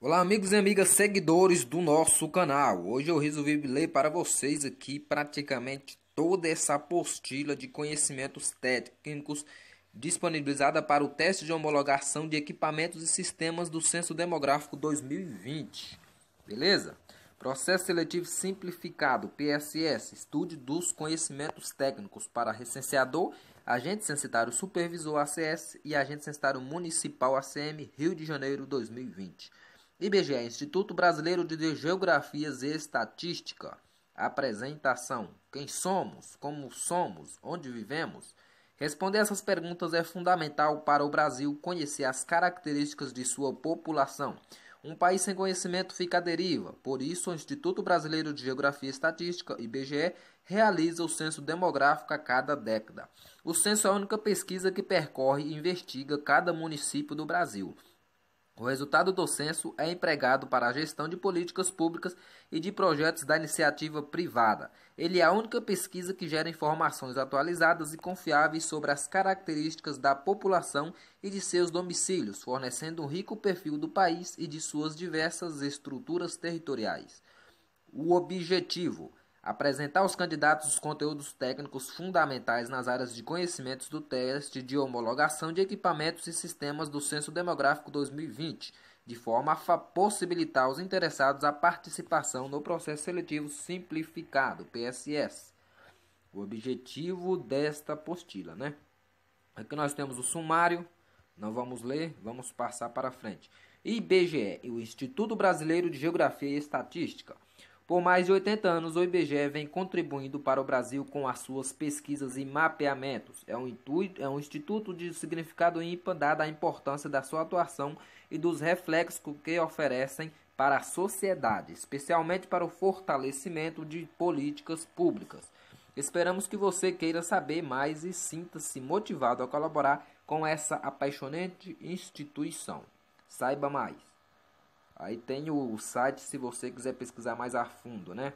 Olá amigos e amigas seguidores do nosso canal. Hoje eu resolvi ler para vocês aqui praticamente toda essa apostila de conhecimentos técnicos disponibilizada para o teste de homologação de equipamentos e sistemas do Censo Demográfico 2020. Beleza? Processo Seletivo Simplificado, PSS, estude dos conhecimentos técnicos para recenseador, agente censitário supervisor ACS e agente censitário municipal ACM, Rio de Janeiro 2020. IBGE, Instituto Brasileiro de Geografias e Estatística. Apresentação: Quem somos? Como somos? Onde vivemos? Responder essas perguntas é fundamental para o Brasil conhecer as características de sua população um país sem conhecimento fica à deriva. Por isso, o Instituto Brasileiro de Geografia e Estatística, IBGE, realiza o censo demográfico a cada década. O censo é a única pesquisa que percorre e investiga cada município do Brasil. O resultado do censo é empregado para a gestão de políticas públicas e de projetos da iniciativa privada. Ele é a única pesquisa que gera informações atualizadas e confiáveis sobre as características da população e de seus domicílios, fornecendo um rico perfil do país e de suas diversas estruturas territoriais. O objetivo apresentar aos candidatos os conteúdos técnicos fundamentais nas áreas de conhecimentos do teste de homologação de equipamentos e sistemas do Censo Demográfico 2020, de forma a possibilitar aos interessados a participação no processo seletivo simplificado, PSS. O objetivo desta apostila, né? Aqui é nós temos o sumário, não vamos ler, vamos passar para frente. IBGE, o Instituto Brasileiro de Geografia e Estatística. Por mais de 80 anos, o IBGE vem contribuindo para o Brasil com as suas pesquisas e mapeamentos. É um, intuito, é um instituto de significado ímpar, dada a importância da sua atuação e dos reflexos que oferecem para a sociedade, especialmente para o fortalecimento de políticas públicas. Esperamos que você queira saber mais e sinta-se motivado a colaborar com essa apaixonante instituição. Saiba mais. Aí tem o site se você quiser pesquisar mais a fundo, né?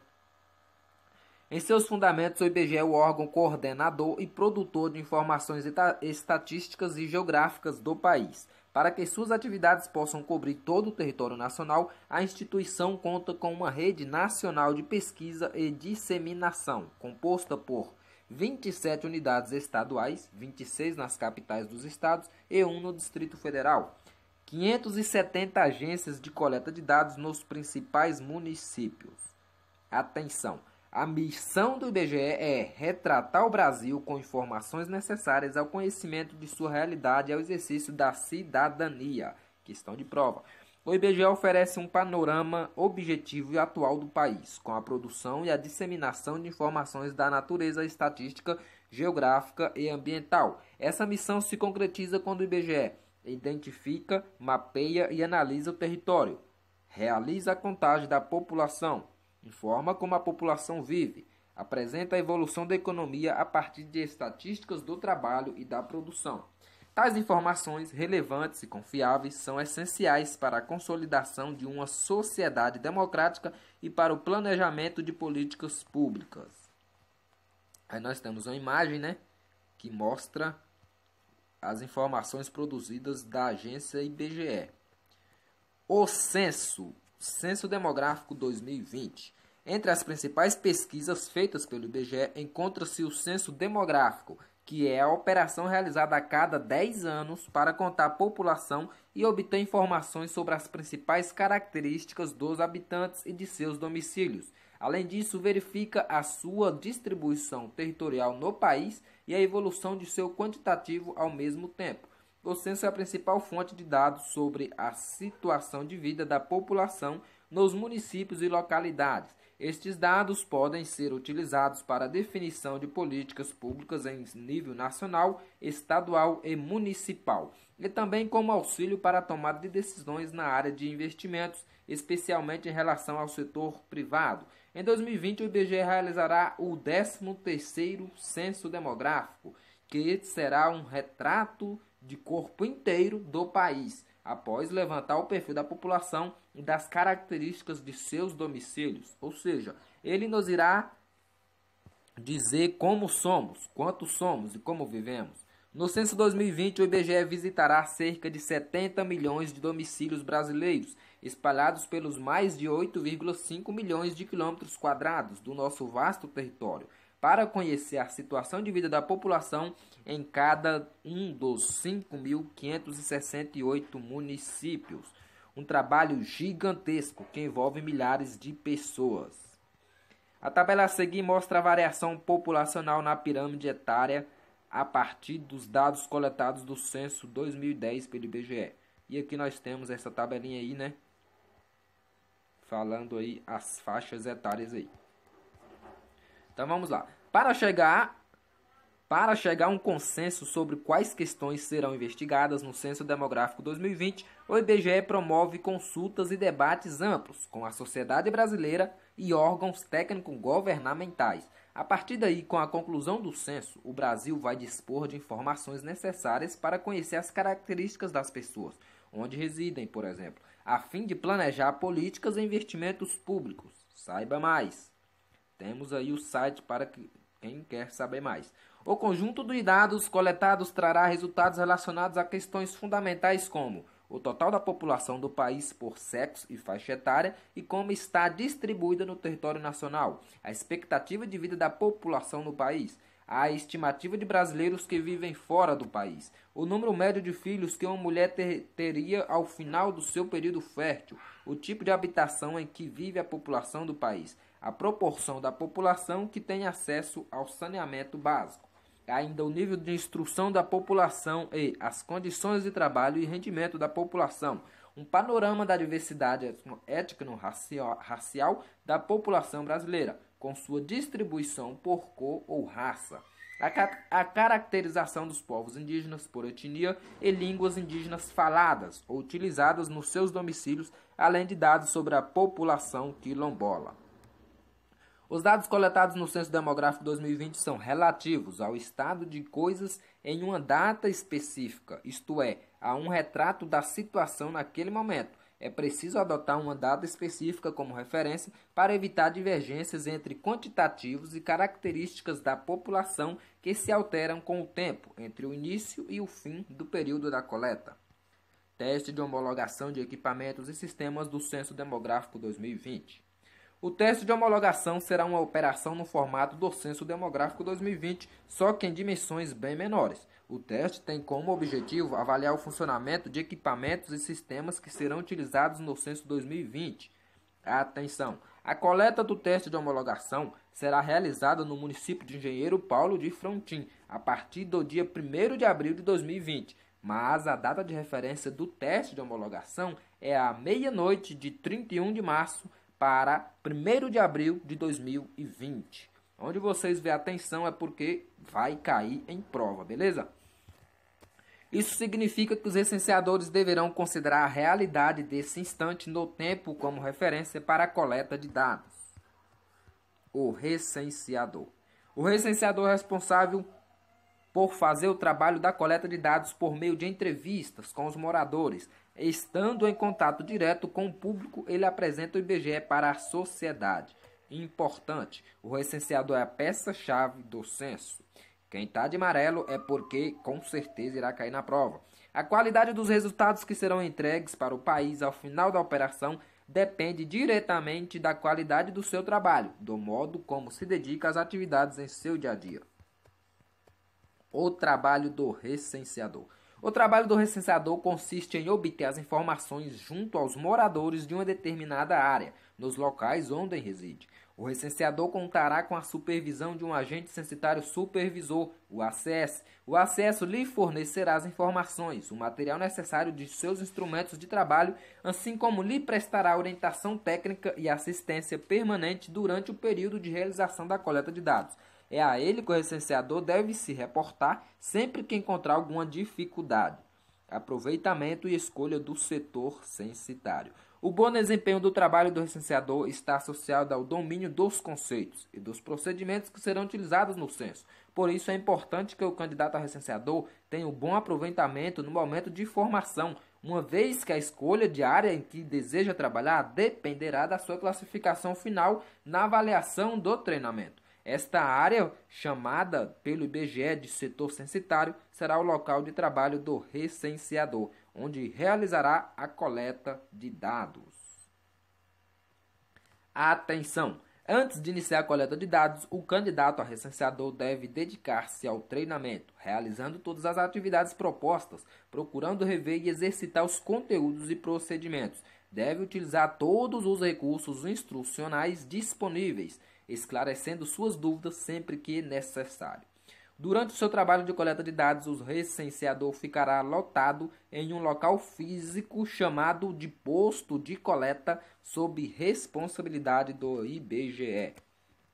Em seus fundamentos, o IBGE é o órgão coordenador e produtor de informações estatísticas e geográficas do país. Para que suas atividades possam cobrir todo o território nacional, a instituição conta com uma rede nacional de pesquisa e disseminação, composta por 27 unidades estaduais, 26 nas capitais dos estados e 1 no Distrito Federal. 570 agências de coleta de dados nos principais municípios. Atenção! A missão do IBGE é retratar o Brasil com informações necessárias ao conhecimento de sua realidade e ao exercício da cidadania, Questão de prova. O IBGE oferece um panorama objetivo e atual do país, com a produção e a disseminação de informações da natureza estatística, geográfica e ambiental. Essa missão se concretiza quando o IBGE identifica, mapeia e analisa o território, realiza a contagem da população, informa como a população vive, apresenta a evolução da economia a partir de estatísticas do trabalho e da produção. Tais informações relevantes e confiáveis são essenciais para a consolidação de uma sociedade democrática e para o planejamento de políticas públicas. Aí nós temos uma imagem, né, que mostra as informações produzidas da agência IBGE. O censo, Censo Demográfico 2020. Entre as principais pesquisas feitas pelo IBGE encontra-se o censo demográfico, que é a operação realizada a cada 10 anos para contar a população e obter informações sobre as principais características dos habitantes e de seus domicílios. Além disso, verifica a sua distribuição territorial no país e a evolução de seu quantitativo ao mesmo tempo. O censo é a principal fonte de dados sobre a situação de vida da população nos municípios e localidades. Estes dados podem ser utilizados para a definição de políticas públicas em nível nacional, estadual e municipal, e também como auxílio para a tomada de decisões na área de investimentos, especialmente em relação ao setor privado. Em 2020, o IBGE realizará o 13º Censo Demográfico, que será um retrato de corpo inteiro do país, após levantar o perfil da população e das características de seus domicílios. Ou seja, ele nos irá dizer como somos, quantos somos e como vivemos. No censo 2020, o IBGE visitará cerca de 70 milhões de domicílios brasileiros, espalhados pelos mais de 8,5 milhões de quilômetros quadrados do nosso vasto território, para conhecer a situação de vida da população em cada um dos 5.568 municípios. Um trabalho gigantesco que envolve milhares de pessoas. A tabela a seguir mostra a variação populacional na pirâmide etária a partir dos dados coletados do censo 2010 pelo IBGE. E aqui nós temos essa tabelinha aí, né? Falando aí as faixas etárias aí. Então vamos lá. Para chegar para chegar a um consenso sobre quais questões serão investigadas no Censo Demográfico 2020, o IBGE promove consultas e debates amplos com a sociedade brasileira e órgãos técnico-governamentais a partir daí, com a conclusão do censo, o Brasil vai dispor de informações necessárias para conhecer as características das pessoas, onde residem, por exemplo, a fim de planejar políticas e investimentos públicos. Saiba mais. Temos aí o site para quem quer saber mais. O conjunto de dados coletados trará resultados relacionados a questões fundamentais como o total da população do país por sexo e faixa etária e como está distribuída no território nacional, a expectativa de vida da população no país, a estimativa de brasileiros que vivem fora do país, o número médio de filhos que uma mulher ter, teria ao final do seu período fértil, o tipo de habitação em que vive a população do país, a proporção da população que tem acesso ao saneamento básico ainda o nível de instrução da população e as condições de trabalho e rendimento da população, um panorama da diversidade étnico-racial da população brasileira, com sua distribuição por cor ou raça. A, ca a, caracterização dos povos indígenas por etnia e línguas indígenas faladas ou utilizadas nos seus domicílios, além de dados sobre a população quilombola. Os dados coletados no Censo Demográfico 2020 são relativos ao estado de coisas em uma data específica, isto é, a um retrato da situação naquele momento. É preciso adotar uma data específica como referência para evitar divergências entre quantitativos e características da população que se alteram com o tempo, entre o início e o fim do período da coleta. Teste de homologação de equipamentos e sistemas do Censo Demográfico 2020. O teste de homologação será uma operação no formato do Censo Demográfico 2020, só que em dimensões bem menores. O teste tem como objetivo avaliar o funcionamento de equipamentos e sistemas que serão utilizados no Censo 2020. Atenção! A coleta do teste de homologação será realizada no município de Engenheiro Paulo de Frontin, a partir do dia 1 de abril de 2020, mas a data de referência do teste de homologação é a meia-noite de 31 de março para 1 de abril de 2020. Onde vocês vê atenção é porque vai cair em prova, beleza? Isso significa que os recenseadores deverão considerar a realidade desse instante no tempo como referência para a coleta de dados. O recenseador. O recenseador responsável por fazer o trabalho da coleta de dados por meio de entrevistas com os moradores. Estando em contato direto com o público, ele apresenta o IBGE para a sociedade. Importante, o recenseador é a peça-chave do censo. Quem está de amarelo é porque com certeza irá cair na prova. A qualidade dos resultados que serão entregues para o país ao final da operação depende diretamente da qualidade do seu trabalho, do modo como se dedica às atividades em seu dia a dia. O trabalho do recenseador. O trabalho do recenseador consiste em obter as informações junto aos moradores de uma determinada área, nos locais onde reside. O recenseador contará com a supervisão de um agente censitário supervisor, o ACS. O ACS lhe fornecerá as informações, o material necessário de seus instrumentos de trabalho, assim como lhe prestará orientação técnica e assistência permanente durante o período de realização da coleta de dados. É a ele que o recenseador deve se reportar sempre que encontrar alguma dificuldade. Aproveitamento e escolha do setor censitário. O bom desempenho do trabalho do recenseador está associado ao domínio dos conceitos e dos procedimentos que serão utilizados no censo. Por isso, é importante que o candidato a recenseador tenha um bom aproveitamento no momento de formação, uma vez que a escolha de área em que deseja trabalhar dependerá da sua classificação final na avaliação do treinamento. Esta área, chamada pelo IBGE de setor censitário, será o local de trabalho do recenseador, onde realizará a coleta de dados. Atenção! Antes de iniciar a coleta de dados, o candidato a recenseador deve dedicar-se ao treinamento, realizando todas as atividades propostas, procurando rever e exercitar os conteúdos e procedimentos. Deve utilizar todos os recursos instrucionais disponíveis esclarecendo suas dúvidas sempre que necessário. Durante o seu trabalho de coleta de dados, o recenseador ficará lotado em um local físico chamado de posto de coleta, sob responsabilidade do IBGE.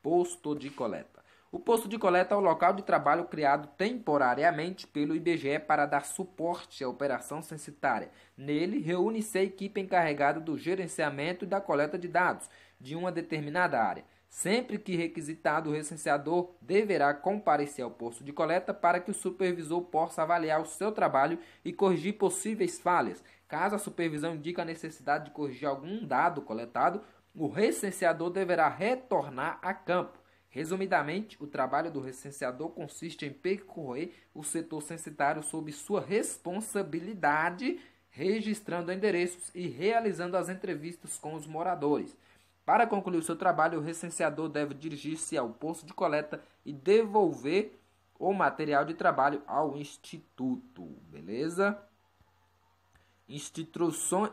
Posto de coleta. O posto de coleta é o local de trabalho criado temporariamente pelo IBGE para dar suporte à operação censitária. Nele, reúne-se a equipe encarregada do gerenciamento e da coleta de dados de uma determinada área. Sempre que requisitado, o recenseador deverá comparecer ao posto de coleta para que o supervisor possa avaliar o seu trabalho e corrigir possíveis falhas. Caso a supervisão indique a necessidade de corrigir algum dado coletado, o recenseador deverá retornar a campo. Resumidamente, o trabalho do recenseador consiste em percorrer o setor censitário sob sua responsabilidade, registrando endereços e realizando as entrevistas com os moradores. Para concluir o seu trabalho, o recenseador deve dirigir-se ao posto de coleta e devolver o material de trabalho ao instituto, beleza?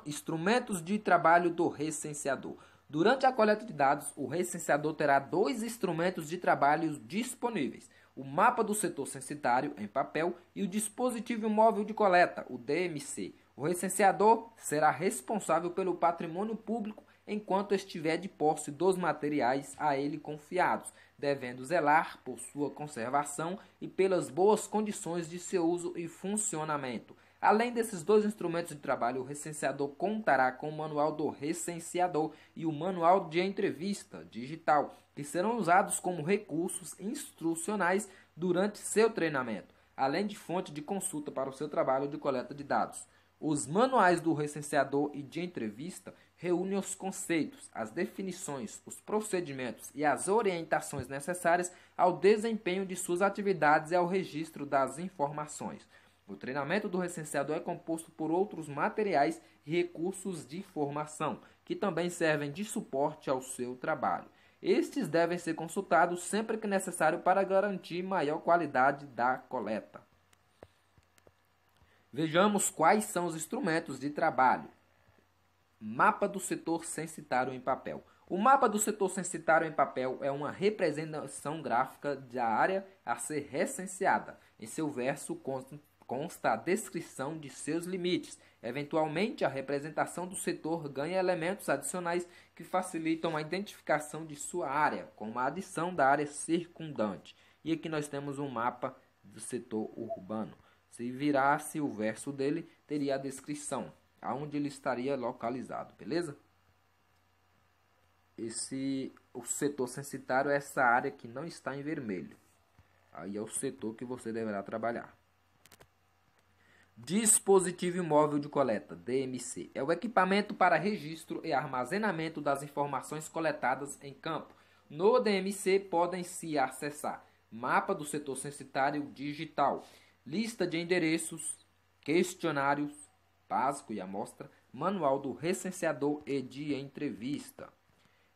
instrumentos de trabalho do recenseador. Durante a coleta de dados, o recenseador terá dois instrumentos de trabalho disponíveis: o mapa do setor censitário em papel e o dispositivo móvel de coleta, o DMC. O recenseador será responsável pelo patrimônio público enquanto estiver de posse dos materiais a ele confiados, devendo zelar por sua conservação e pelas boas condições de seu uso e funcionamento. Além desses dois instrumentos de trabalho, o recenseador contará com o Manual do Recenseador e o Manual de Entrevista Digital, que serão usados como recursos instrucionais durante seu treinamento, além de fonte de consulta para o seu trabalho de coleta de dados. Os manuais do recenseador e de entrevista reúne os conceitos, as definições, os procedimentos e as orientações necessárias ao desempenho de suas atividades e ao registro das informações. O treinamento do recenseador é composto por outros materiais e recursos de formação, que também servem de suporte ao seu trabalho. Estes devem ser consultados sempre que necessário para garantir maior qualidade da coleta. Vejamos quais são os instrumentos de trabalho. Mapa do setor censitário em papel. O mapa do setor censitário em papel é uma representação gráfica da área a ser recenseada. Em seu verso consta, a descrição de seus limites. Eventualmente, a representação do setor ganha elementos adicionais que facilitam a identificação de sua área, como a adição da área circundante. E aqui nós temos um mapa do setor urbano. Se virasse o verso dele, teria a descrição aonde ele estaria localizado, beleza? Esse o setor censitário é essa área que não está em vermelho. Aí é o setor que você deverá trabalhar. Dispositivo móvel de Coleta, DMC, é o equipamento para registro e armazenamento das informações coletadas em campo. No DMC podem se acessar mapa do setor censitário digital, lista de endereços, questionários, básico e amostra, manual do recenseador e de entrevista.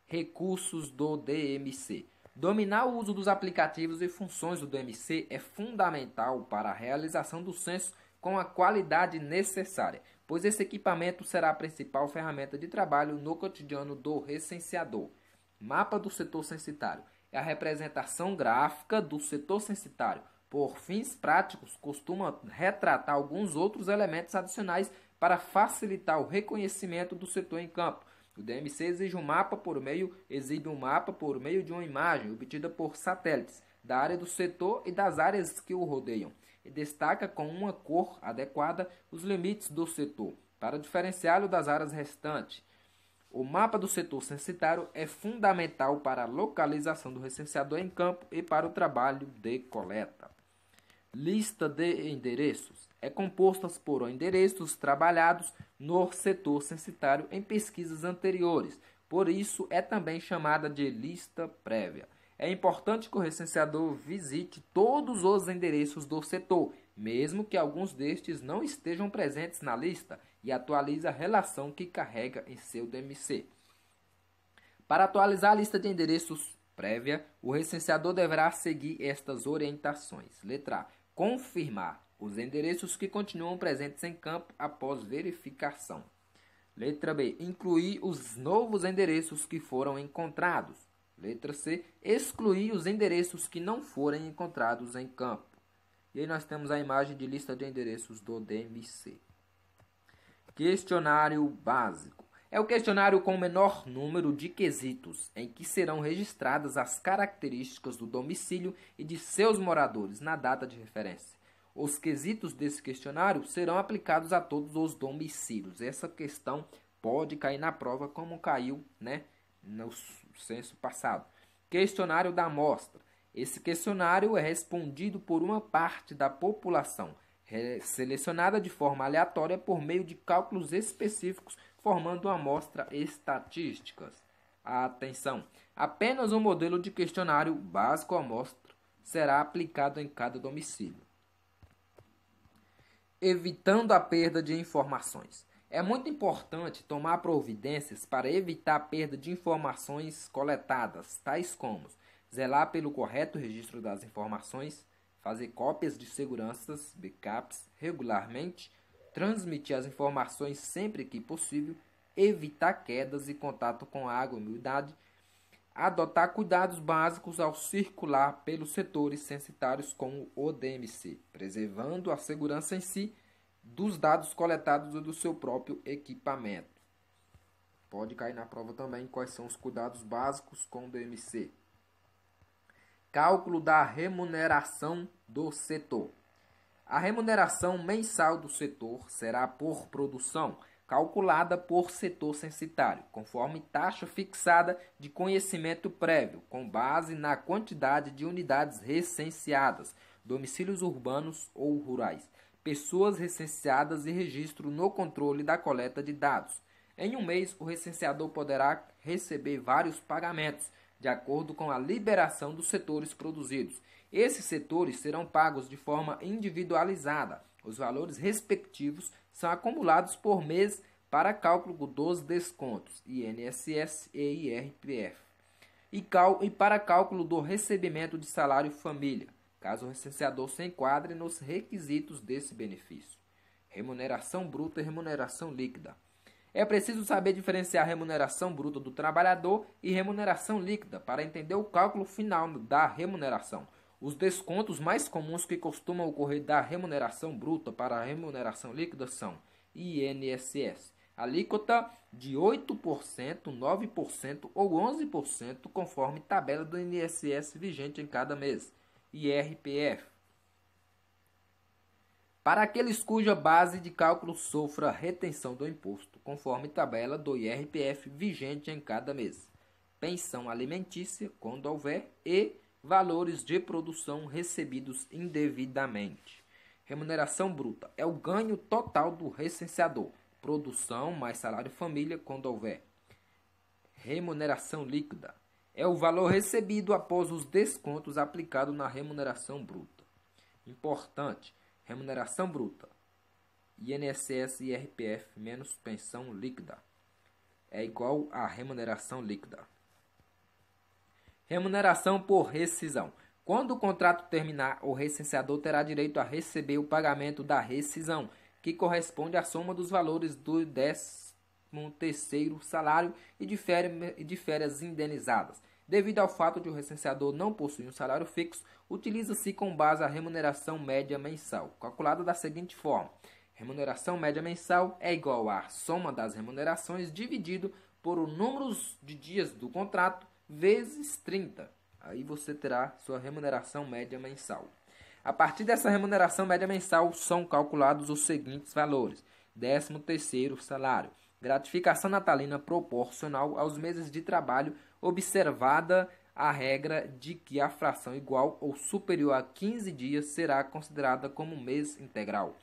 Recursos do DMC. Dominar o uso dos aplicativos e funções do DMC é fundamental para a realização do censo com a qualidade necessária, pois esse equipamento será a principal ferramenta de trabalho no cotidiano do recenseador. Mapa do setor censitário é a representação gráfica do setor censitário, por fins práticos, costuma retratar alguns outros elementos adicionais para facilitar o reconhecimento do setor em campo. O DMC exige um mapa por meio, exibe um mapa por meio de uma imagem obtida por satélites da área do setor e das áreas que o rodeiam, e destaca com uma cor adequada os limites do setor, para diferenciá-lo das áreas restantes. O mapa do setor censitário é fundamental para a localização do recenseador em campo e para o trabalho de coleta. Lista de endereços é composta por endereços trabalhados no setor censitário em pesquisas anteriores, por isso é também chamada de lista prévia. É importante que o recenseador visite todos os endereços do setor, mesmo que alguns destes não estejam presentes na lista, e atualize a relação que carrega em seu DMC. Para atualizar a lista de endereços prévia, o recenseador deverá seguir estas orientações. Letra A confirmar os endereços que continuam presentes em campo após verificação. Letra B. Incluir os novos endereços que foram encontrados. Letra C. Excluir os endereços que não forem encontrados em campo. E aí nós temos a imagem de lista de endereços do DMC. Questionário básico. É o questionário com o menor número de quesitos, em que serão registradas as características do domicílio e de seus moradores na data de referência. Os quesitos desse questionário serão aplicados a todos os domicílios. Essa questão pode cair na prova como caiu né, no censo passado. Questionário da amostra. Esse questionário é respondido por uma parte da população, selecionada de forma aleatória por meio de cálculos específicos formando uma amostra estatísticas. Atenção! Apenas um modelo de questionário básico amostra será aplicado em cada domicílio, evitando a perda de informações. É muito importante tomar providências para evitar a perda de informações coletadas, tais como zelar pelo correto registro das informações, fazer cópias de seguranças, backups regularmente transmitir as informações sempre que possível, evitar quedas e contato com água e umidade, adotar cuidados básicos ao circular pelos setores sensitários como o DMC, preservando a segurança em si dos dados coletados do seu próprio equipamento. Pode cair na prova também quais são os cuidados básicos com o DMC. Cálculo da remuneração do setor. A remuneração mensal do setor será por produção, calculada por setor censitário, conforme taxa fixada de conhecimento prévio, com base na quantidade de unidades recenseadas, domicílios urbanos ou rurais, pessoas recenseadas e registro no controle da coleta de dados. Em um mês, o recenseador poderá receber vários pagamentos, de acordo com a liberação dos setores produzidos, esses setores serão pagos de forma individualizada. Os valores respectivos são acumulados por mês para cálculo dos descontos INSS e IRPF e, cal e para cálculo do recebimento de salário família, caso o licenciador se enquadre nos requisitos desse benefício. Remuneração bruta e remuneração líquida. É preciso saber diferenciar remuneração bruta do trabalhador e remuneração líquida para entender o cálculo final da remuneração. Os descontos mais comuns que costumam ocorrer da remuneração bruta para a remuneração líquida são INSS, alíquota de 8%, 9% ou 11%, conforme tabela do INSS vigente em cada mês, IRPF. Para aqueles cuja base de cálculo sofra retenção do imposto, conforme tabela do IRPF vigente em cada mês, pensão alimentícia, quando houver, e valores de produção recebidos indevidamente. Remuneração bruta é o ganho total do recenseador, produção mais salário família quando houver. Remuneração líquida é o valor recebido após os descontos aplicados na remuneração bruta. Importante, remuneração bruta, INSS e IRPF menos pensão líquida é igual à remuneração líquida. Remuneração por rescisão. Quando o contrato terminar, o recenseador terá direito a receber o pagamento da rescisão, que corresponde à soma dos valores do 13 terceiro salário e de, férias, e de férias indenizadas. Devido ao fato de o recenseador não possuir um salário fixo, utiliza-se com base a remuneração média mensal, calculada da seguinte forma: remuneração média mensal é igual à soma das remunerações dividido por o número de dias do contrato vezes 30. Aí você terá sua remuneração média mensal. A partir dessa remuneração média mensal são calculados os seguintes valores: 13º salário, gratificação natalina proporcional aos meses de trabalho, observada a regra de que a fração igual ou superior a 15 dias será considerada como mês integral.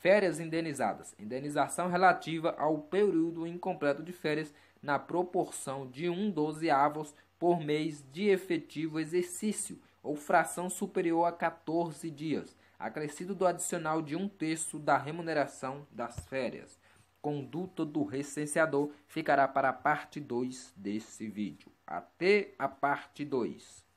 Férias indenizadas. Indenização relativa ao período incompleto de férias na proporção de um dozeavos por mês de efetivo exercício, ou fração superior a 14 dias, acrescido do adicional de um terço da remuneração das férias. Conduta do recenseador ficará para a parte 2 desse vídeo. Até a parte 2.